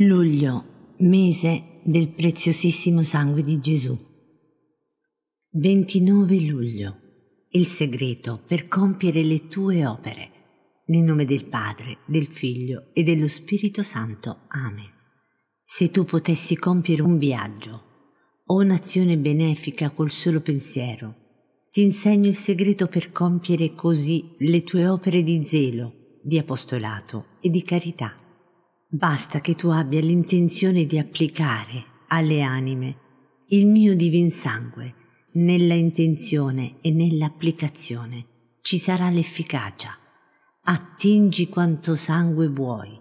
Luglio, mese del preziosissimo sangue di Gesù. 29 luglio. Il segreto per compiere le tue opere. Nel nome del Padre, del Figlio e dello Spirito Santo. Amen. Se tu potessi compiere un viaggio o un'azione benefica col solo pensiero, ti insegno il segreto per compiere così le tue opere di zelo, di apostolato e di carità. Basta che tu abbia l'intenzione di applicare alle anime il mio divin sangue. Nella intenzione e nell'applicazione ci sarà l'efficacia. Attingi quanto sangue vuoi,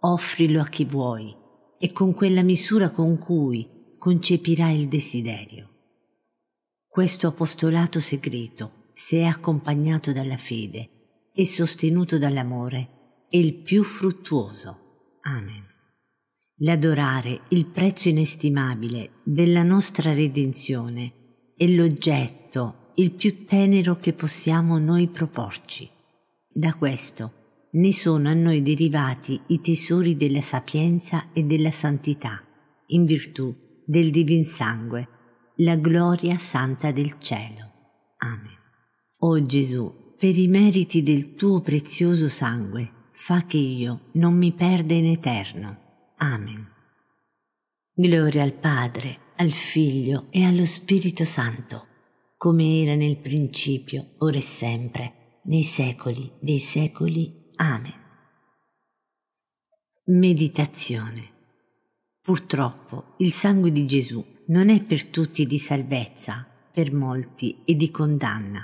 offrilo a chi vuoi e con quella misura con cui concepirai il desiderio. Questo apostolato segreto, se è accompagnato dalla fede e sostenuto dall'amore, è il più fruttuoso. Amen. L'adorare il prezzo inestimabile della nostra redenzione è l'oggetto il più tenero che possiamo noi proporci. Da questo ne sono a noi derivati i tesori della sapienza e della santità, in virtù del divin sangue, la gloria santa del cielo. Amen. O Gesù, per i meriti del tuo prezioso sangue, fa che io non mi perda in eterno. Amen. Gloria al Padre, al Figlio e allo Spirito Santo, come era nel principio, ora e sempre, nei secoli dei secoli. Amen. Meditazione. Purtroppo il sangue di Gesù non è per tutti di salvezza, per molti è di condanna.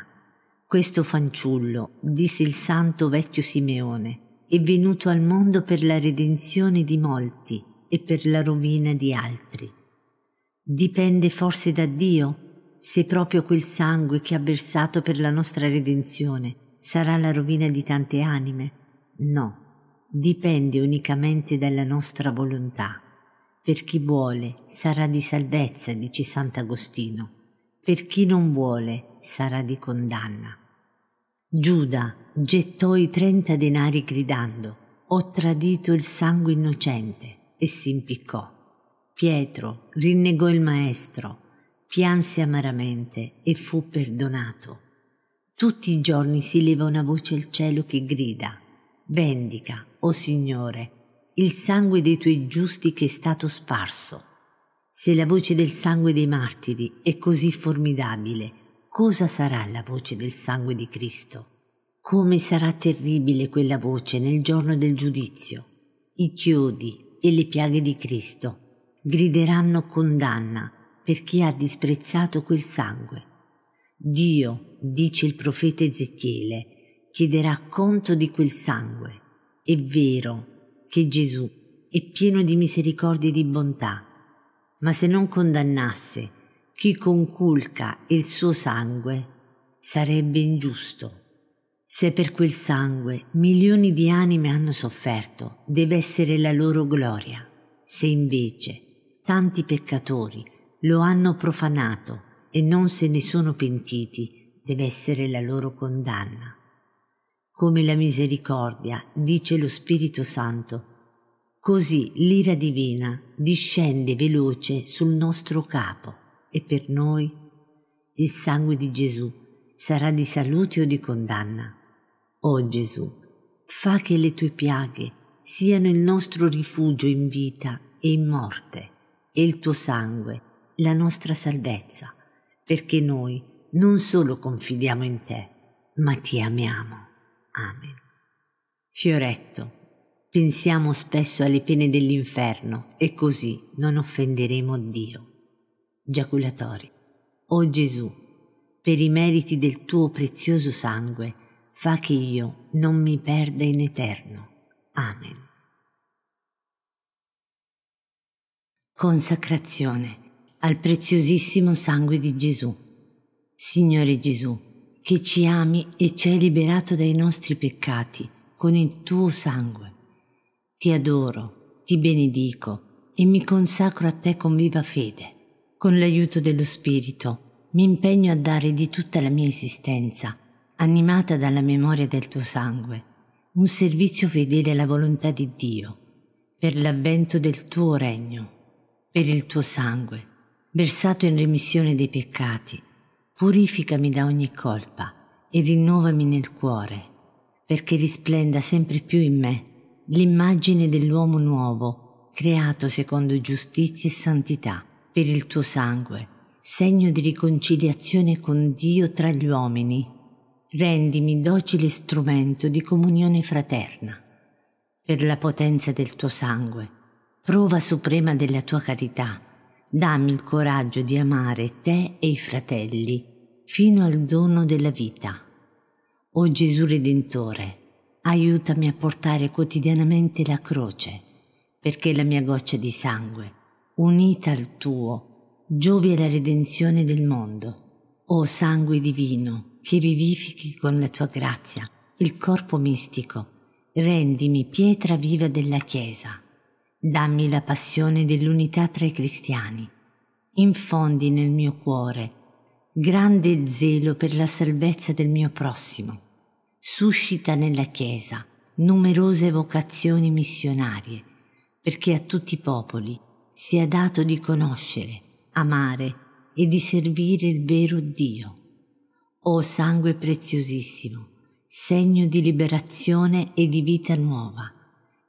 Questo fanciullo, disse il santo vecchio Simeone, è venuto al mondo per la redenzione di molti e per la rovina di altri. Dipende forse da Dio se proprio quel sangue che ha versato per la nostra redenzione sarà la rovina di tante anime? No, dipende unicamente dalla nostra volontà. Per chi vuole sarà di salvezza, dice Sant'Agostino, per chi non vuole sarà di condanna. Giuda gettò i trenta denari gridando, ho tradito il sangue innocente e si impiccò. Pietro rinnegò il maestro, pianse amaramente e fu perdonato. Tutti i giorni si leva una voce al cielo che grida, vendica, o oh Signore, il sangue dei tuoi giusti che è stato sparso. Se la voce del sangue dei martiri è così formidabile, Cosa sarà la voce del sangue di Cristo? Come sarà terribile quella voce nel giorno del giudizio? I chiodi e le piaghe di Cristo grideranno condanna per chi ha disprezzato quel sangue. Dio, dice il profeta Ezechiele, chiederà conto di quel sangue. È vero che Gesù è pieno di misericordia e di bontà, ma se non condannasse chi conculca il suo sangue sarebbe ingiusto. Se per quel sangue milioni di anime hanno sofferto, deve essere la loro gloria. Se invece tanti peccatori lo hanno profanato e non se ne sono pentiti, deve essere la loro condanna. Come la misericordia, dice lo Spirito Santo, così l'ira divina discende veloce sul nostro capo e per noi il sangue di Gesù sarà di salute o di condanna. O oh Gesù, fa che le tue piaghe siano il nostro rifugio in vita e in morte, e il tuo sangue la nostra salvezza, perché noi non solo confidiamo in te, ma ti amiamo. Amen. Fioretto, pensiamo spesso alle pene dell'inferno e così non offenderemo Dio giaculatori. O Gesù, per i meriti del tuo prezioso sangue, fa che io non mi perda in eterno. Amen. Consacrazione al preziosissimo sangue di Gesù. Signore Gesù, che ci ami e ci hai liberato dai nostri peccati con il tuo sangue. Ti adoro, ti benedico e mi consacro a te con viva fede. Con l'aiuto dello Spirito mi impegno a dare di tutta la mia esistenza, animata dalla memoria del tuo sangue, un servizio fedele alla volontà di Dio, per l'avvento del tuo regno, per il tuo sangue, versato in remissione dei peccati. Purificami da ogni colpa e rinnovami nel cuore, perché risplenda sempre più in me l'immagine dell'uomo nuovo, creato secondo giustizia e santità per il tuo sangue, segno di riconciliazione con Dio tra gli uomini. Rendimi docile strumento di comunione fraterna. Per la potenza del tuo sangue, prova suprema della tua carità, dammi il coraggio di amare te e i fratelli fino al dono della vita. O Gesù Redentore, aiutami a portare quotidianamente la croce, perché la mia goccia di sangue unita al tuo, giovi alla redenzione del mondo. O sangue divino, che vivifichi con la tua grazia il corpo mistico, rendimi pietra viva della Chiesa. Dammi la passione dell'unità tra i cristiani. Infondi nel mio cuore grande zelo per la salvezza del mio prossimo. Suscita nella Chiesa numerose vocazioni missionarie, perché a tutti i popoli sia dato di conoscere, amare e di servire il vero Dio. O sangue preziosissimo, segno di liberazione e di vita nuova,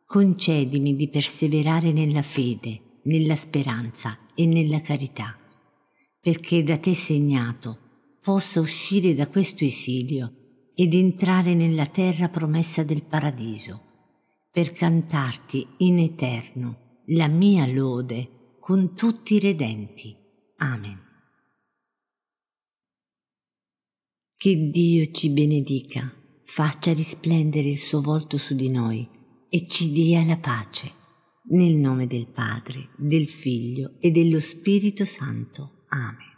concedimi di perseverare nella fede, nella speranza e nella carità, perché da te segnato possa uscire da questo esilio ed entrare nella terra promessa del paradiso, per cantarti in eterno la mia lode con tutti i redenti. Amen. Che Dio ci benedica, faccia risplendere il suo volto su di noi e ci dia la pace. Nel nome del Padre, del Figlio e dello Spirito Santo. Amen.